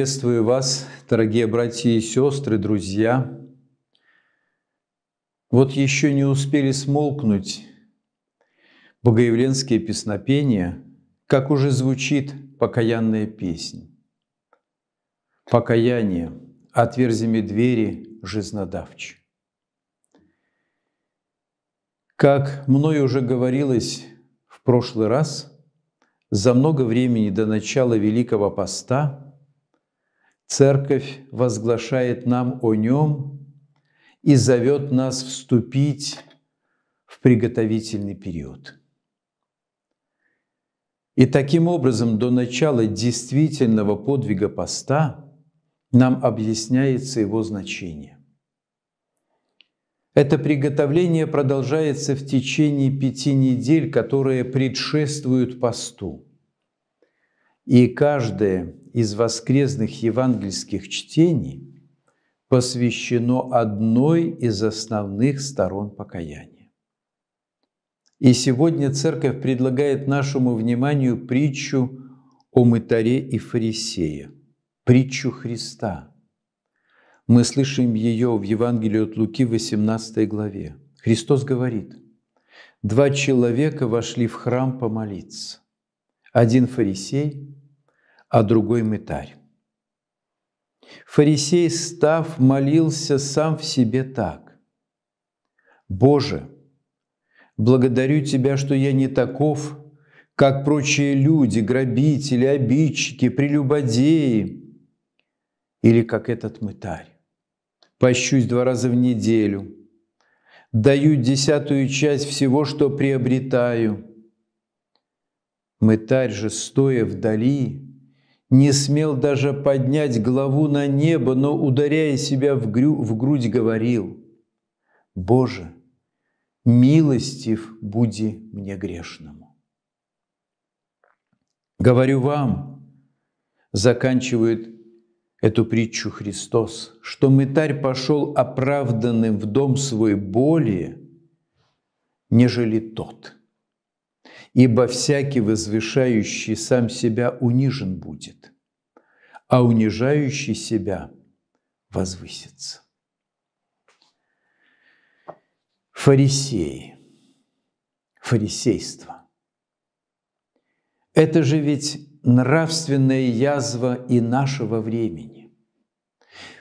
Приветствую вас, дорогие братья и сестры, друзья. Вот еще не успели смолкнуть богоявленские песнопения, как уже звучит покаянная песня. Покаяние отверзями двери жизнодавчи. Как мной уже говорилось в прошлый раз, за много времени до начала Великого Поста – Церковь возглашает нам о нем и зовет нас вступить в приготовительный период. И таким образом до начала действительного подвига поста нам объясняется его значение. Это приготовление продолжается в течение пяти недель, которые предшествуют посту – и каждое из воскресных евангельских чтений посвящено одной из основных сторон покаяния. И сегодня Церковь предлагает нашему вниманию притчу о мытаре и фарисее, притчу Христа. Мы слышим ее в Евангелии от Луки, 18 главе. Христос говорит, «Два человека вошли в храм помолиться. Один фарисей, а другой мытарь. Фарисей, став, молился сам в себе так. «Боже, благодарю Тебя, что я не таков, как прочие люди, грабители, обидчики, прелюбодеи, или как этот мытарь. Пощусь два раза в неделю, даю десятую часть всего, что приобретаю». Мытарь же, стоя вдали, не смел даже поднять главу на небо, но, ударяя себя в, грю, в грудь, говорил, «Боже, милостив буди мне грешному». «Говорю вам», – заканчивает эту притчу Христос, что мытарь пошел оправданным в дом свой более, нежели тот – ибо всякий возвышающий сам себя унижен будет, а унижающий себя возвысится. Фарисеи, фарисейство. Это же ведь нравственная язва и нашего времени.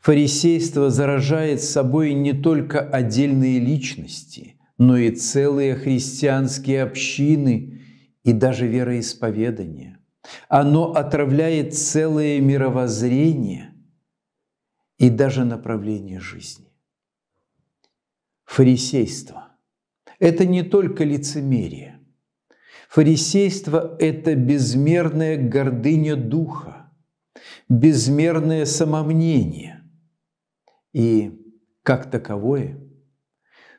Фарисейство заражает собой не только отдельные личности – но и целые христианские общины и даже вероисповедание. Оно отравляет целое мировоззрение и даже направление жизни. Фарисейство – это не только лицемерие. Фарисейство – это безмерная гордыня духа, безмерное самомнение. И как таковое –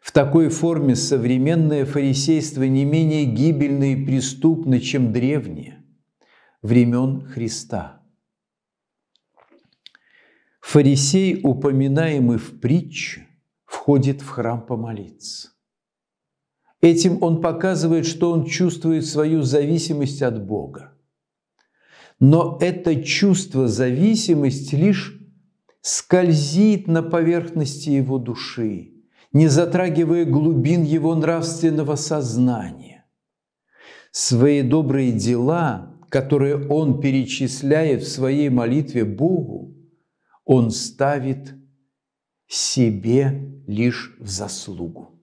в такой форме современное фарисейство не менее гибельно и преступно, чем древнее, времен Христа. Фарисей, упоминаемый в притче, входит в храм помолиться. Этим он показывает, что он чувствует свою зависимость от Бога. Но это чувство зависимости лишь скользит на поверхности его души – не затрагивая глубин его нравственного сознания. Свои добрые дела, которые он перечисляет в своей молитве Богу, он ставит себе лишь в заслугу.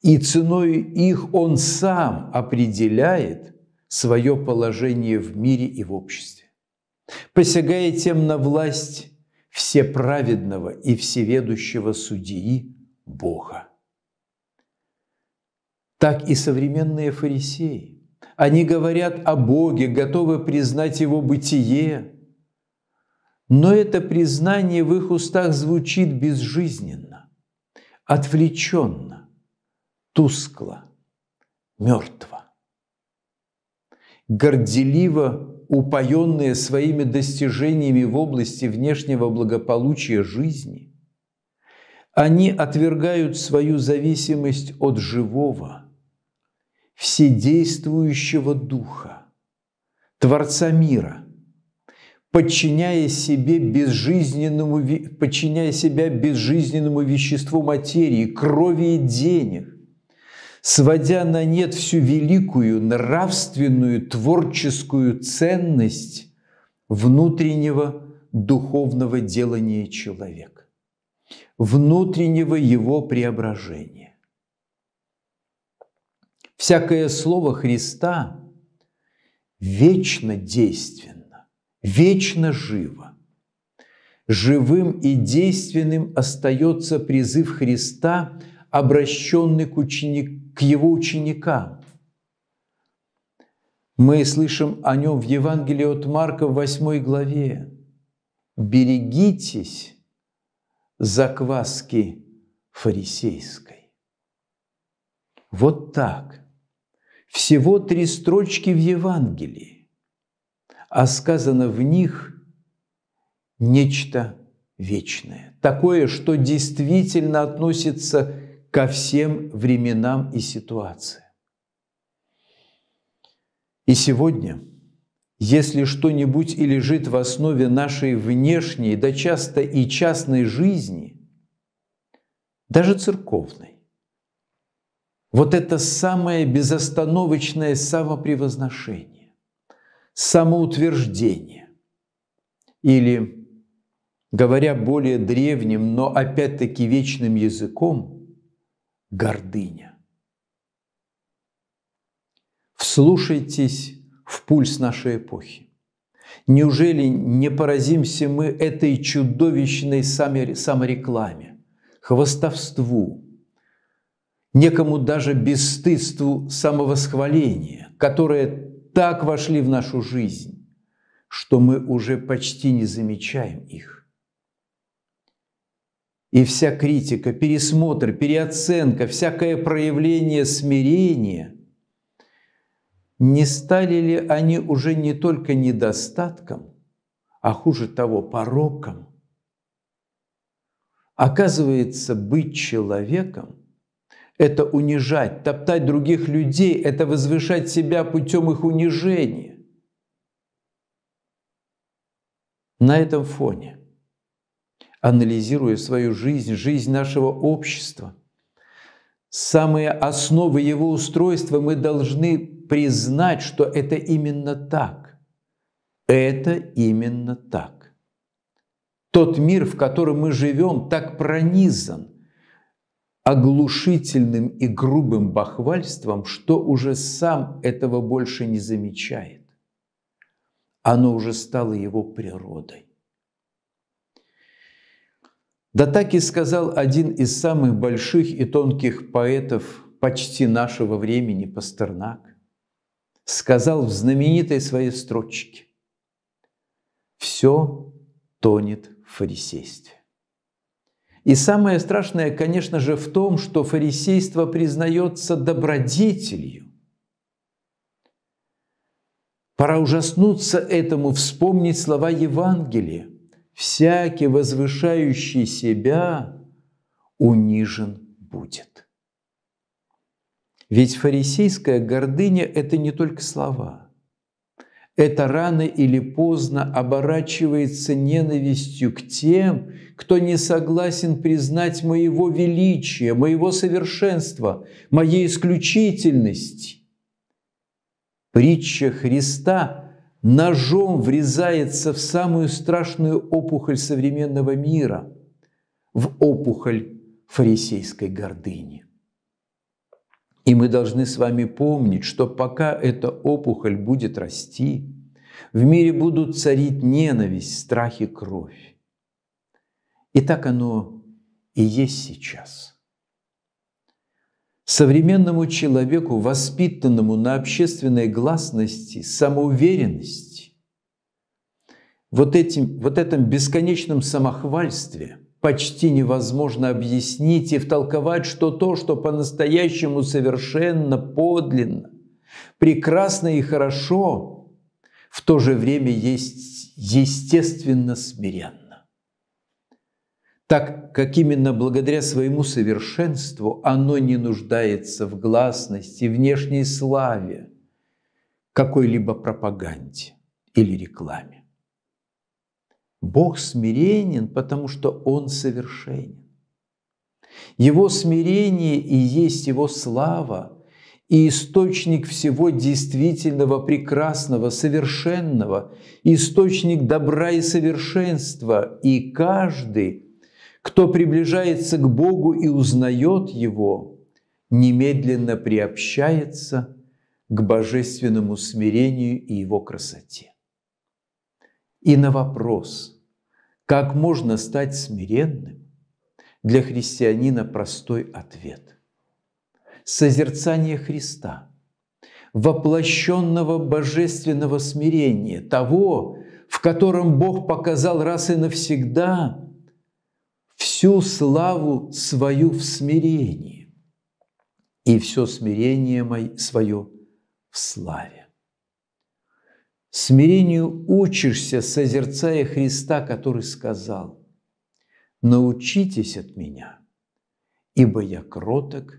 И ценой их он сам определяет свое положение в мире и в обществе, посягая тем на власть всеправедного и всеведущего судьи Бога. Так и современные фарисеи. Они говорят о Боге, готовы признать Его бытие, но это признание в их устах звучит безжизненно, отвлеченно, тускло, мертво горделиво упоенные своими достижениями в области внешнего благополучия жизни, они отвергают свою зависимость от живого, вседействующего Духа, Творца мира, подчиняя, себе безжизненному, подчиняя себя безжизненному веществу материи, крови и денег, сводя на нет всю великую нравственную творческую ценность внутреннего духовного делания человека, внутреннего его преображения. Всякое слово Христа вечно действенно, вечно живо живым и действенным остается призыв Христа, обращенный к, ученикам к его ученикам. Мы слышим о нем в Евангелии от Марка в 8 главе. «Берегитесь закваски фарисейской». Вот так. Всего три строчки в Евангелии, а сказано в них нечто вечное, такое, что действительно относится ко всем временам и ситуациям. И сегодня, если что-нибудь и лежит в основе нашей внешней, да часто и частной жизни, даже церковной, вот это самое безостановочное самопревозношение, самоутверждение или, говоря более древним, но опять-таки вечным языком – гордыня. Вслушайтесь в пульс нашей эпохи. Неужели не поразимся мы этой чудовищной саморекламе, хвостовству, некому даже бесстыдству самовосхваления, которые так вошли в нашу жизнь, что мы уже почти не замечаем их? И вся критика, пересмотр, переоценка, всякое проявление смирения, не стали ли они уже не только недостатком, а хуже того, пороком? Оказывается, быть человеком – это унижать, топтать других людей, это возвышать себя путем их унижения. На этом фоне – анализируя свою жизнь, жизнь нашего общества, самые основы его устройства, мы должны признать, что это именно так. Это именно так. Тот мир, в котором мы живем, так пронизан оглушительным и грубым бахвальством, что уже сам этого больше не замечает. Оно уже стало его природой. Да так и сказал один из самых больших и тонких поэтов почти нашего времени Пастернак. Сказал в знаменитой своей строчке «Все тонет в фарисействе». И самое страшное, конечно же, в том, что фарисейство признается добродетелью. Пора ужаснуться этому, вспомнить слова Евангелия всякий возвышающий себя унижен будет. Ведь фарисейская гордыня – это не только слова. Это рано или поздно оборачивается ненавистью к тем, кто не согласен признать моего величия, моего совершенства, моей исключительности. Притча Христа – ножом врезается в самую страшную опухоль современного мира, в опухоль фарисейской гордыни. И мы должны с вами помнить, что пока эта опухоль будет расти, в мире будут царить ненависть, страх и кровь. И так оно и есть сейчас – Современному человеку, воспитанному на общественной гласности, самоуверенности, вот, этим, вот этом бесконечном самохвальстве почти невозможно объяснить и втолковать, что то, что по-настоящему совершенно, подлинно, прекрасно и хорошо, в то же время есть естественно смиренно так как именно благодаря своему совершенству оно не нуждается в гласности, внешней славе, какой-либо пропаганде или рекламе. Бог смиренен, потому что Он совершенен. Его смирение и есть Его слава, и источник всего действительного, прекрасного, совершенного, источник добра и совершенства, и каждый – кто приближается к Богу и узнает Его, немедленно приобщается к божественному смирению и Его красоте. И на вопрос, как можно стать смиренным, для христианина простой ответ. Созерцание Христа, воплощенного божественного смирения, того, в котором Бог показал раз и навсегда – всю славу свою в смирении и все смирение свое в славе. Смирению учишься, созерцая Христа, который сказал, «Научитесь от меня, ибо я кроток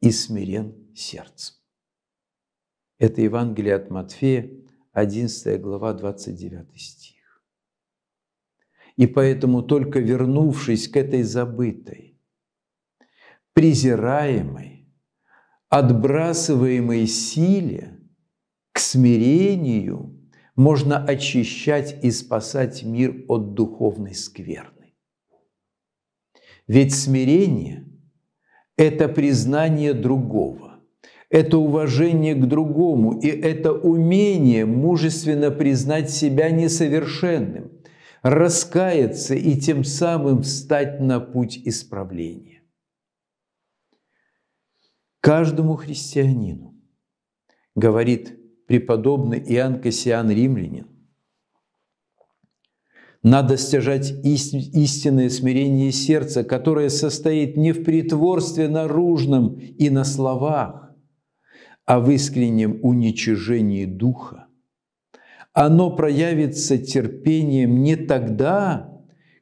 и смирен сердцем». Это Евангелие от Матфея, 11 глава, 29 стих. И поэтому только вернувшись к этой забытой, презираемой, отбрасываемой силе, к смирению можно очищать и спасать мир от духовной скверны. Ведь смирение – это признание другого, это уважение к другому и это умение мужественно признать себя несовершенным, раскаяться и тем самым встать на путь исправления. Каждому христианину, говорит преподобный Иоанн Кассиан Римлянин, надо стяжать истинное смирение сердца, которое состоит не в притворстве наружном и на словах, а в искреннем уничижении духа оно проявится терпением не тогда,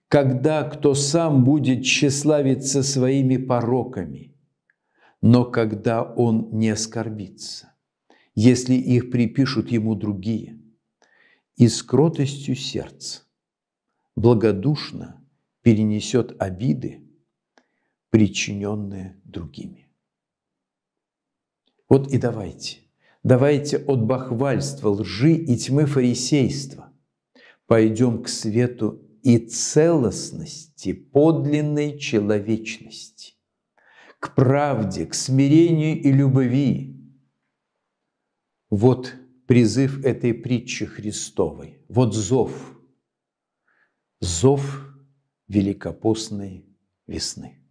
когда кто сам будет тщеславиться своими пороками, но когда он не оскорбится, если их припишут ему другие. И с кротостью сердца благодушно перенесет обиды, причиненные другими. Вот и давайте Давайте от бахвальства, лжи и тьмы фарисейства. Пойдем к свету и целостности подлинной человечности, к правде, к смирению и любви. Вот призыв этой притчи Христовой, вот зов, зов великопостной весны.